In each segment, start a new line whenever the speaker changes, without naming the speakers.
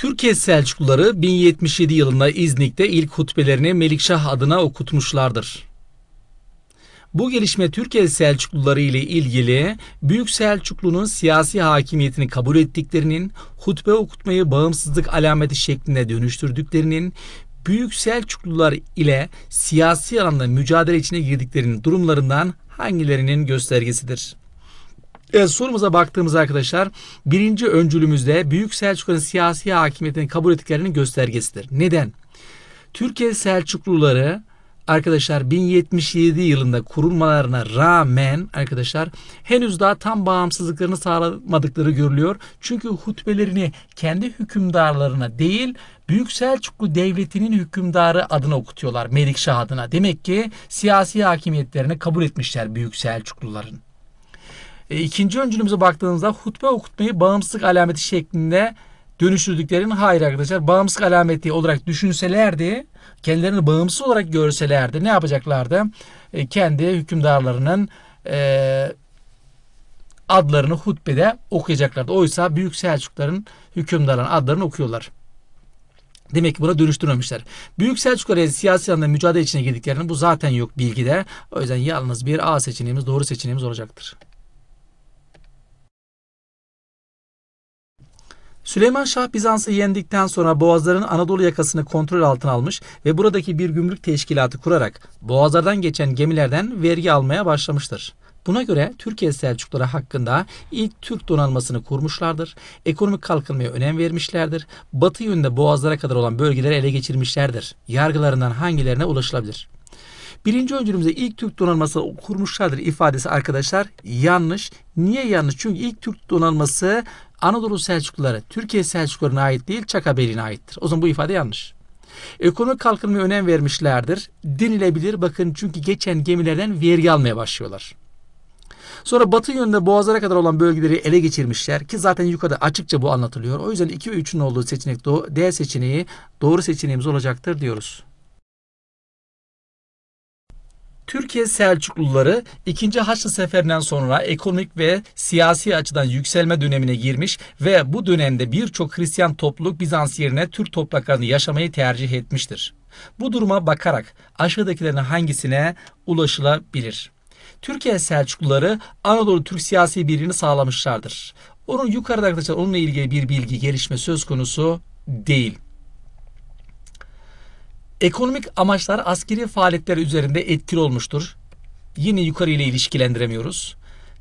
Türkiye Selçukluları 1077 yılında İznik'te ilk hutbelerini Melikşah adına okutmuşlardır. Bu gelişme Türkiye Selçukluları ile ilgili Büyük Selçuklu'nun siyasi hakimiyetini kabul ettiklerinin, hutbe okutmayı bağımsızlık alameti şeklinde dönüştürdüklerinin, Büyük Selçuklular ile siyasi alanda mücadele içine girdiklerinin durumlarından hangilerinin göstergesidir? E, sorumuza baktığımızda arkadaşlar birinci öncülümüzde Büyük Selçuklu'nun siyasi hakimiyetini kabul ettiklerinin göstergesidir. Neden? Türkiye Selçukluları arkadaşlar 1077 yılında kurulmalarına rağmen arkadaşlar henüz daha tam bağımsızlıklarını sağlamadıkları görülüyor. Çünkü hutbelerini kendi hükümdarlarına değil Büyük Selçuklu Devleti'nin hükümdarı adına okutuyorlar Melikşah adına. Demek ki siyasi hakimiyetlerini kabul etmişler Büyük Selçukluların. E, ikinci öncülümüze baktığınızda hutbe okutmayı bağımsızlık alameti şeklinde dönüştürdüklerini hayır arkadaşlar bağımsızlık alameti olarak düşünselerdi kendilerini bağımsız olarak görselerdi ne yapacaklardı? E, kendi hükümdarlarının e, adlarını hutbede okuyacaklardı. Oysa Büyük Selçukların hükümdarların adlarını okuyorlar. Demek ki buna dönüştürmemişler. Büyük Selçuklar siyasi alanda mücadele içine girdiklerini bu zaten yok bilgide. O yüzden yalnız bir A seçeneğimiz doğru seçeneğimiz olacaktır. Süleyman Şah Bizans'ı yendikten sonra Boğazların Anadolu yakasını kontrol altına almış ve buradaki bir gümrük teşkilatı kurarak Boğazlardan geçen gemilerden vergi almaya başlamıştır. Buna göre Türkiye Selçukları hakkında ilk Türk donanmasını kurmuşlardır. Ekonomik kalkınmaya önem vermişlerdir. Batı yönünde boğazlara kadar olan bölgeleri ele geçirmişlerdir. Yargılarından hangilerine ulaşılabilir? Birinci öncülümüzde ilk Türk donanması kurmuşlardır ifadesi arkadaşlar yanlış. Niye yanlış? Çünkü ilk Türk donanması Anadolu Selçukluları, Türkiye Selçuklularına ait değil Çaka Beyliğine aittir. O zaman bu ifade yanlış. Ekonomik kalkınmaya önem vermişlerdir. Denilebilir bakın çünkü geçen gemilerden vergi almaya başlıyorlar. Sonra batı yönünde boğazlara kadar olan bölgeleri ele geçirmişler ki zaten yukarıda açıkça bu anlatılıyor. O yüzden 2 ve 3'ün olduğu seçenek D seçeneği doğru seçeneğimiz olacaktır diyoruz. Türkiye Selçukluları 2. Haçlı Seferinden sonra ekonomik ve siyasi açıdan yükselme dönemine girmiş ve bu dönemde birçok Hristiyan topluluk Bizans yerine Türk topraklarını yaşamayı tercih etmiştir. Bu duruma bakarak aşağıdakilerin hangisine ulaşılabilir? Türkiye Selçukluları Anadolu Türk siyasi birliğini sağlamışlardır. Onun yukarıda arkadaşlar onunla ilgili bir bilgi gelişme söz konusu değil. Ekonomik amaçlar askeri faaliyetler üzerinde etkili olmuştur. Yine yukarı ile ilişkilendiremiyoruz.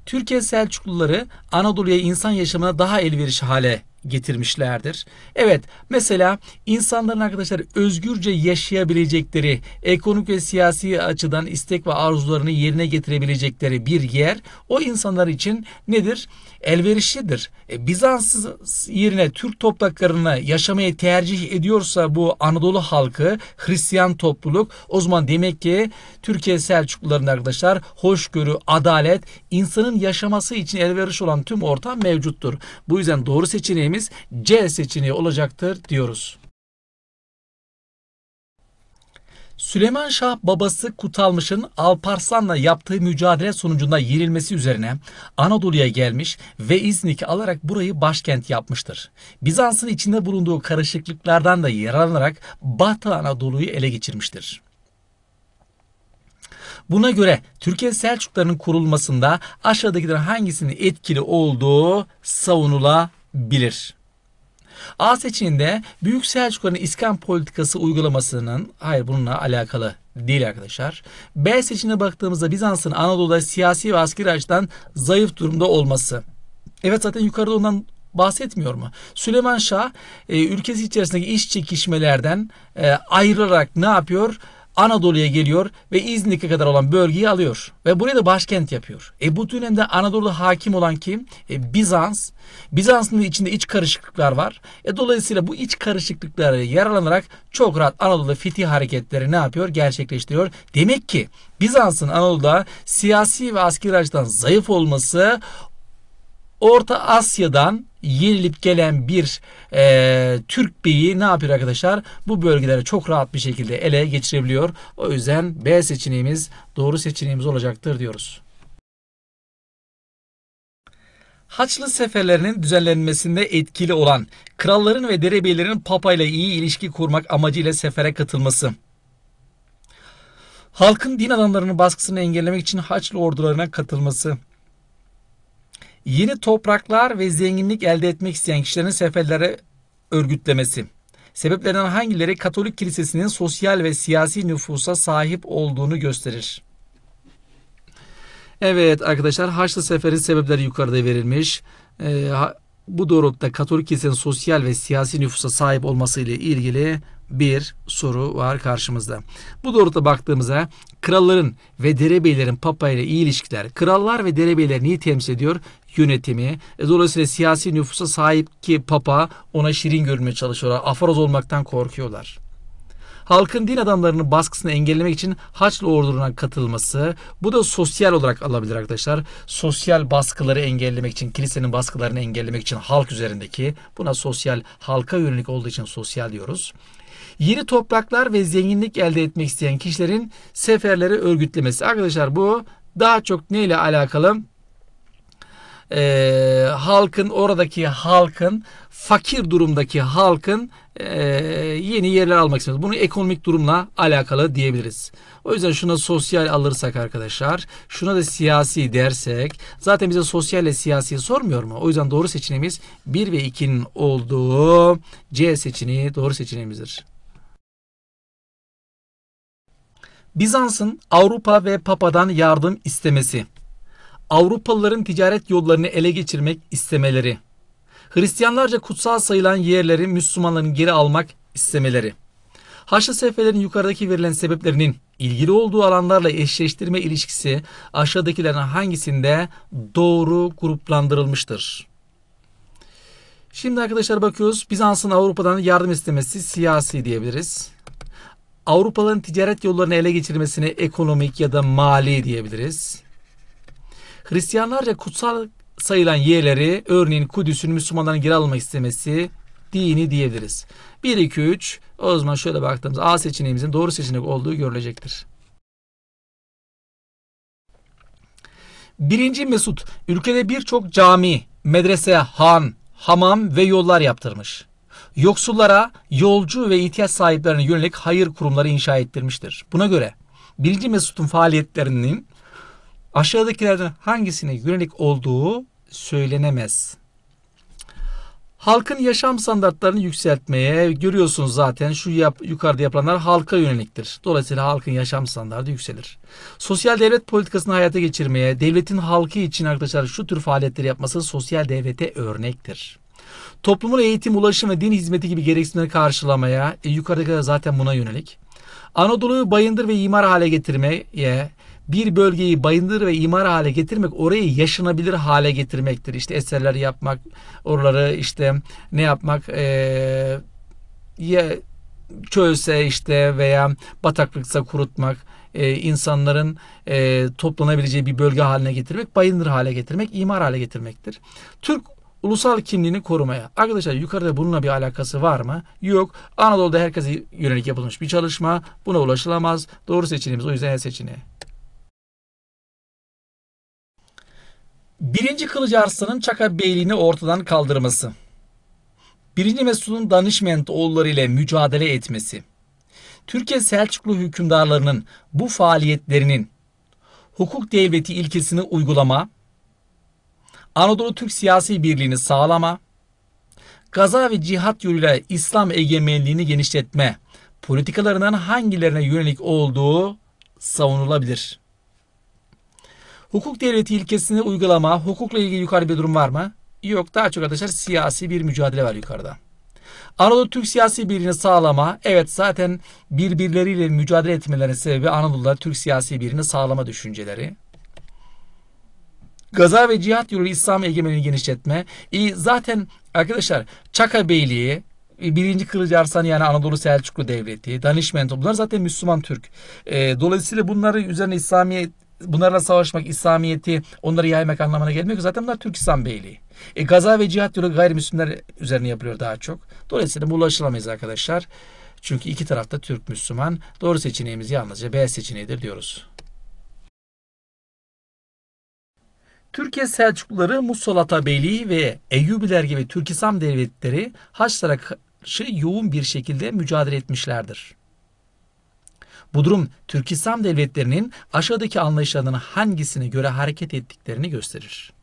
Türkiye Selçukluları Anadolu'ya insan yaşamına daha elverişli hale getirmişlerdir. Evet mesela insanların arkadaşlar özgürce yaşayabilecekleri, ekonomik ve siyasi açıdan istek ve arzularını yerine getirebilecekleri bir yer o insanlar için nedir? Elverişlidir. E, Bizans yerine Türk topraklarını yaşamayı tercih ediyorsa bu Anadolu halkı, Hristiyan topluluk o zaman demek ki Türkiye Selçukluların arkadaşlar hoşgörü, adalet, insanın yaşaması için elveriş olan tüm ortam mevcuttur. Bu yüzden doğru seçeneği seçeneğimiz C seçeneği olacaktır diyoruz. Süleyman Şah babası Kutalmış'ın Alparslan'la yaptığı mücadele sonucunda yenilmesi üzerine Anadolu'ya gelmiş ve İznik'i alarak burayı başkent yapmıştır. Bizans'ın içinde bulunduğu karışıklıklardan da yararlanarak Batı Anadolu'yu ele geçirmiştir. Buna göre Türkiye Selçuklarının kurulmasında aşağıdakilerin hangisinin etkili olduğu savunulabilir? bilir. A seçeneğinde Büyük Selçukluların iskan politikası uygulamasının hayır bununla alakalı değil arkadaşlar. B seçeneğine baktığımızda Bizans'ın Anadolu'da siyasi ve askeri açıdan zayıf durumda olması. Evet zaten yukarıda ondan bahsetmiyor mu? Süleyman Şah e, ülkesi içerisindeki iş çekişmelerden e, ayrılarak ne yapıyor? Anadolu'ya geliyor ve İznik'e kadar olan bölgeyi alıyor. Ve burayı da başkent yapıyor. E bu dönemde Anadolu'da hakim olan kim? E, Bizans. Bizans'ın içinde iç karışıklıklar var. E dolayısıyla bu iç karışıklıklara yararlanarak çok rahat Anadolu'da fetih hareketleri ne yapıyor? Gerçekleştiriyor. Demek ki Bizans'ın Anadolu'da siyasi ve askeri açıdan zayıf olması Orta Asya'dan yenilip gelen bir e, Türk beyi ne yapıyor arkadaşlar? Bu bölgelere çok rahat bir şekilde ele geçirebiliyor. O yüzden B seçeneğimiz doğru seçeneğimiz olacaktır diyoruz. Haçlı seferlerinin düzenlenmesinde etkili olan kralların ve derebeylerin Papa ile iyi ilişki kurmak amacıyla sefere katılması. Halkın din adamlarının baskısını engellemek için Haçlı ordularına katılması. Yeni topraklar ve zenginlik elde etmek isteyen kişilerin seferlere örgütlemesi. Sebeplerden hangileri Katolik Kilisesi'nin sosyal ve siyasi nüfusa sahip olduğunu gösterir? Evet arkadaşlar Haçlı Seferi sebepleri yukarıda verilmiş. Ee, bu doğrultuda Katolik Kilisesi'nin sosyal ve siyasi nüfusa sahip olması ile ilgili bir soru var karşımızda. Bu doğrultuda baktığımızda kralların ve derebeylerin papa ile iyi ilişkiler, krallar ve derebeyler niye temsil ediyor? yönetimi. E, dolayısıyla siyasi nüfusa sahip ki papa ona şirin görünmeye çalışıyorlar. Afaroz olmaktan korkuyorlar. Halkın din adamlarının baskısını engellemek için Haçlı orduna katılması. Bu da sosyal olarak alabilir arkadaşlar. Sosyal baskıları engellemek için, kilisenin baskılarını engellemek için halk üzerindeki. Buna sosyal, halka yönelik olduğu için sosyal diyoruz. Yeni topraklar ve zenginlik elde etmek isteyen kişilerin seferleri örgütlemesi. Arkadaşlar bu daha çok neyle alakalı? e, halkın oradaki halkın fakir durumdaki halkın e, yeni yerler almak istiyoruz. Bunu ekonomik durumla alakalı diyebiliriz. O yüzden şuna sosyal alırsak arkadaşlar, şuna da siyasi dersek, zaten bize sosyal ile siyasi sormuyor mu? O yüzden doğru seçeneğimiz 1 ve 2'nin olduğu C seçeneği doğru seçeneğimizdir. Bizans'ın Avrupa ve Papa'dan yardım istemesi. Avrupalıların ticaret yollarını ele geçirmek istemeleri, Hristiyanlarca kutsal sayılan yerleri Müslümanların geri almak istemeleri, Haçlı seferlerin yukarıdaki verilen sebeplerinin ilgili olduğu alanlarla eşleştirme ilişkisi aşağıdakilerin hangisinde doğru gruplandırılmıştır? Şimdi arkadaşlar bakıyoruz Bizans'ın Avrupa'dan yardım istemesi siyasi diyebiliriz. Avrupalıların ticaret yollarını ele geçirmesini ekonomik ya da mali diyebiliriz. Hristiyanlarca kutsal sayılan yerleri örneğin Kudüs'ün Müslümanların geri almak istemesi dini diyebiliriz. 1, 2, 3 o zaman şöyle baktığımızda A seçeneğimizin doğru seçenek olduğu görülecektir. Birinci Mesut ülkede birçok cami, medrese, han, hamam ve yollar yaptırmış. Yoksullara, yolcu ve ihtiyaç sahiplerine yönelik hayır kurumları inşa ettirmiştir. Buna göre Birinci Mesut'un faaliyetlerinin aşağıdakilerden hangisine yönelik olduğu söylenemez. Halkın yaşam standartlarını yükseltmeye görüyorsunuz zaten şu yap, yukarıda yapılanlar halka yöneliktir. Dolayısıyla halkın yaşam standartı yükselir. Sosyal devlet politikasını hayata geçirmeye, devletin halkı için arkadaşlar şu tür faaliyetleri yapması sosyal devlete örnektir. Toplumun eğitim, ulaşım ve din hizmeti gibi gereksinimleri karşılamaya, e, yukarıdaki zaten buna yönelik. Anadolu'yu bayındır ve imar hale getirmeye, bir bölgeyi bayındır ve imar hale getirmek orayı yaşanabilir hale getirmektir. İşte eserler yapmak, oraları işte ne yapmak ee, ya çölse işte veya bataklıksa kurutmak, e, insanların e, toplanabileceği bir bölge haline getirmek, bayındır hale getirmek, imar hale getirmektir. Türk ulusal kimliğini korumaya. Arkadaşlar yukarıda bununla bir alakası var mı? Yok. Anadolu'da herkese yönelik yapılmış bir çalışma. Buna ulaşılamaz. Doğru seçeneğimiz o yüzden e seçeneği. Birinci Kılıcı Arslan'ın Çaka Beyliğini ortadan kaldırması. Birinci Mesud'un Danışment oğulları ile mücadele etmesi. Türkiye Selçuklu hükümdarlarının bu faaliyetlerinin hukuk devleti ilkesini uygulama, Anadolu Türk siyasi birliğini sağlama, gaza ve cihat yoluyla İslam egemenliğini genişletme politikalarından hangilerine yönelik olduğu savunulabilir.'' Hukuk devleti ilkesini uygulama, hukukla ilgili yukarıda bir durum var mı? Yok. Daha çok arkadaşlar siyasi bir mücadele var yukarıda. Anadolu Türk siyasi birliğini sağlama. Evet zaten birbirleriyle mücadele etmelerinin sebebi Anadolu'da Türk siyasi birliğini sağlama düşünceleri. Gaza ve cihat yolu İslam egemenliğini genişletme. E, zaten arkadaşlar Çaka Beyliği, birinci Kılıcı Arslan yani Anadolu Selçuklu Devleti, Danişment bunlar zaten Müslüman Türk. E, dolayısıyla bunları üzerine İslamiyet bunlarla savaşmak, İslamiyet'i onları yaymak anlamına gelmiyor. Zaten bunlar Türk İslam Beyliği. E, gaza ve cihat diyor gayrimüslimler üzerine yapılıyor daha çok. Dolayısıyla bu ulaşılamayız arkadaşlar. Çünkü iki tarafta Türk Müslüman. Doğru seçeneğimiz yalnızca B seçeneğidir diyoruz. Türkiye Selçukluları Musolata Beyliği ve Eyyubiler gibi Türk İslam devletleri Haçlara karşı yoğun bir şekilde mücadele etmişlerdir. Bu durum Türk İslam devletlerinin aşağıdaki anlayışlarının hangisine göre hareket ettiklerini gösterir.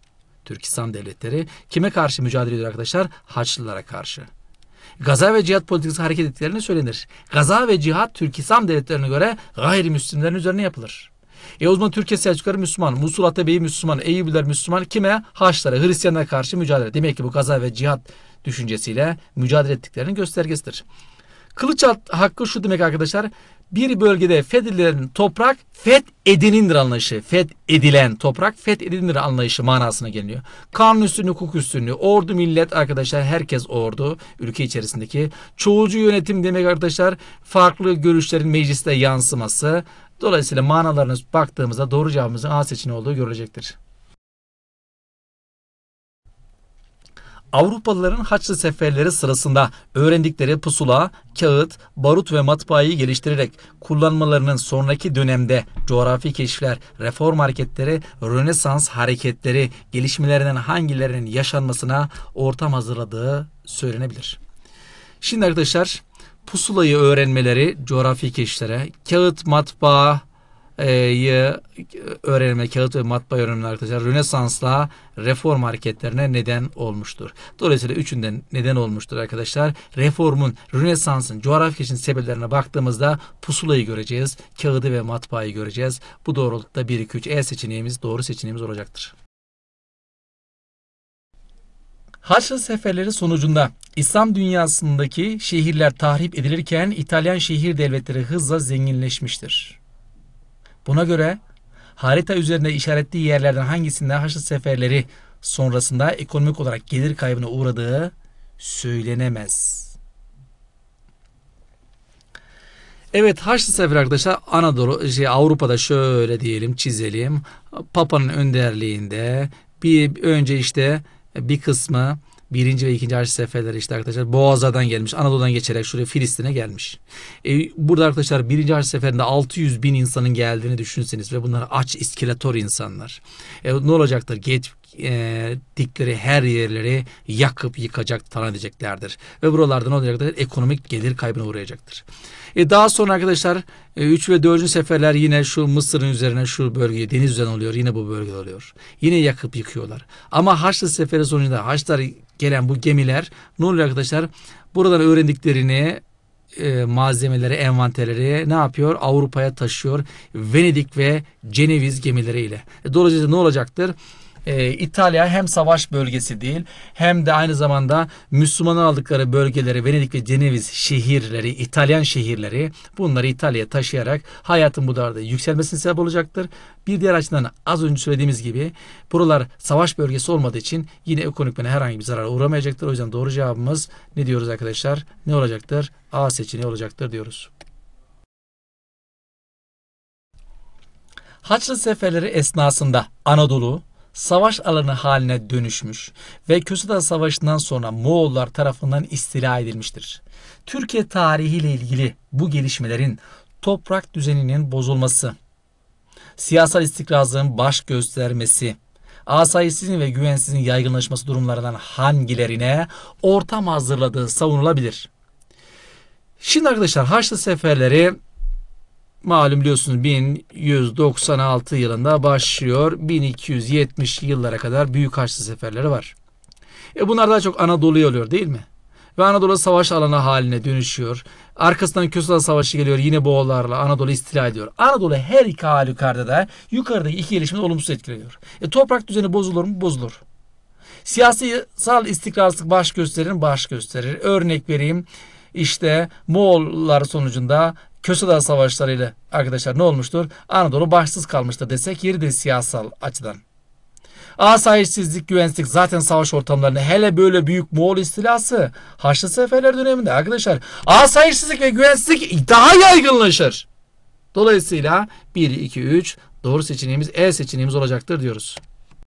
Türk İslam devletleri kime karşı mücadele ediyor arkadaşlar? Haçlılara karşı. Gaza ve cihat politikası hareket ettiklerini söylenir. Gaza ve cihat Türk İslam devletlerine göre gayrimüslimlerin üzerine yapılır. E o zaman Türkiye Selçukları Müslüman, Musul Atebeyi Müslüman, Eyyubiler Müslüman kime? Haçlara, Hristiyanlara karşı mücadele. Demek ki bu gaza ve cihat düşüncesiyle mücadele ettiklerinin göstergesidir. Kılıç hakkı şu demek arkadaşlar. Bir bölgede fethedilen toprak feth edilindir anlayışı. Feth edilen toprak feth edilindir anlayışı manasına geliyor. Kanun üstünlüğü, hukuk üstünlüğü, ordu millet arkadaşlar herkes ordu ülke içerisindeki. Çoğulcu yönetim demek arkadaşlar farklı görüşlerin mecliste yansıması. Dolayısıyla manalarına baktığımızda doğru cevabımızın A seçeneği olduğu görülecektir. Avrupalıların Haçlı seferleri sırasında öğrendikleri pusula, kağıt, barut ve matbaayı geliştirerek kullanmalarının sonraki dönemde coğrafi keşifler, reform hareketleri, Rönesans hareketleri gelişmelerinden hangilerinin yaşanmasına ortam hazırladığı söylenebilir. Şimdi arkadaşlar pusulayı öğrenmeleri coğrafi keşiflere, kağıt, matbaa, e, öğrenme, kağıt ve matbaa öğrenimi arkadaşlar Rönesans'la reform hareketlerine neden olmuştur. Dolayısıyla üçünden neden olmuştur arkadaşlar. Reformun, Rönesans'ın coğrafya için sebeplerine baktığımızda pusulayı göreceğiz. Kağıdı ve matbaayı göreceğiz. Bu doğrultuda 1, 2, 3 E seçeneğimiz doğru seçeneğimiz olacaktır. Haçlı seferleri sonucunda İslam dünyasındaki şehirler tahrip edilirken İtalyan şehir devletleri hızla zenginleşmiştir. Buna göre harita üzerinde işaretli yerlerden hangisinde Haçlı seferleri sonrasında ekonomik olarak gelir kaybına uğradığı söylenemez. Evet Haçlı Sefer arkadaşlar Anadolu, şey, Avrupa'da şöyle diyelim çizelim. Papa'nın önderliğinde bir önce işte bir kısmı Birinci ve ikinci Haçlı seferleri işte arkadaşlar Boğaz'dan gelmiş. Anadolu'dan geçerek şuraya Filistin'e gelmiş. E, burada arkadaşlar birinci Haçlı seferinde 600 bin insanın geldiğini düşünseniz ve bunlar aç iskeletor insanlar. E, ne olacaktır? Geç, e, dikleri her yerleri yakıp yıkacak, talan edeceklerdir. Ve buralardan olacaktır? Ekonomik gelir kaybına uğrayacaktır. E daha sonra arkadaşlar 3 e, ve 4. seferler yine şu Mısır'ın üzerine şu bölgeye deniz üzerine oluyor. Yine bu bölge oluyor. Yine yakıp yıkıyorlar. Ama Haçlı seferi sonucunda Haçlar gelen bu gemiler ne oluyor arkadaşlar? Buradan öğrendiklerini e, malzemeleri, envanterleri ne yapıyor? Avrupa'ya taşıyor. Venedik ve Ceneviz gemileriyle. E, dolayısıyla ne olacaktır? e, İtalya hem savaş bölgesi değil hem de aynı zamanda Müslüman aldıkları bölgeleri Venedik ve Ceneviz şehirleri, İtalyan şehirleri bunları İtalya'ya taşıyarak hayatın bu darda yükselmesine sebep olacaktır. Bir diğer açıdan az önce söylediğimiz gibi buralar savaş bölgesi olmadığı için yine ekonomikmene herhangi bir zarara uğramayacaktır. O yüzden doğru cevabımız ne diyoruz arkadaşlar? Ne olacaktır? A seçeneği olacaktır diyoruz. Haçlı seferleri esnasında Anadolu, savaş alanı haline dönüşmüş ve Köseda Savaşı'ndan sonra Moğollar tarafından istila edilmiştir. Türkiye tarihiyle ilgili bu gelişmelerin toprak düzeninin bozulması, siyasal istikrarlığın baş göstermesi, asayisinin ve güvensizin yaygınlaşması durumlarından hangilerine ortam hazırladığı savunulabilir. Şimdi arkadaşlar Haçlı Seferleri malum biliyorsunuz 1196 yılında başlıyor. 1270 yıllara kadar Büyük Haçlı seferleri var. E bunlar daha çok Anadolu'ya oluyor değil mi? Ve Anadolu savaş alanı haline dönüşüyor. Arkasından Köselan Savaşı geliyor yine Boğullarla Anadolu istila ediyor. Anadolu her iki halükarda da yukarıdaki iki ilişkini olumsuz etkiliyor. E toprak düzeni bozulur mu? Bozulur. Siyasal istikrarsızlık baş gösterir mi? Baş gösterir. Örnek vereyim. İşte Moğollar sonucunda Köseler savaşları ile arkadaşlar ne olmuştur? Anadolu başsız kalmıştır desek yeridir siyasal açıdan. Asayişsizlik, güvensizlik zaten savaş ortamlarında hele böyle büyük Moğol istilası Haçlı Seferler döneminde arkadaşlar asayişsizlik ve güvensizlik daha yaygınlaşır. Dolayısıyla 1, 2, 3 doğru seçeneğimiz E seçeneğimiz olacaktır diyoruz.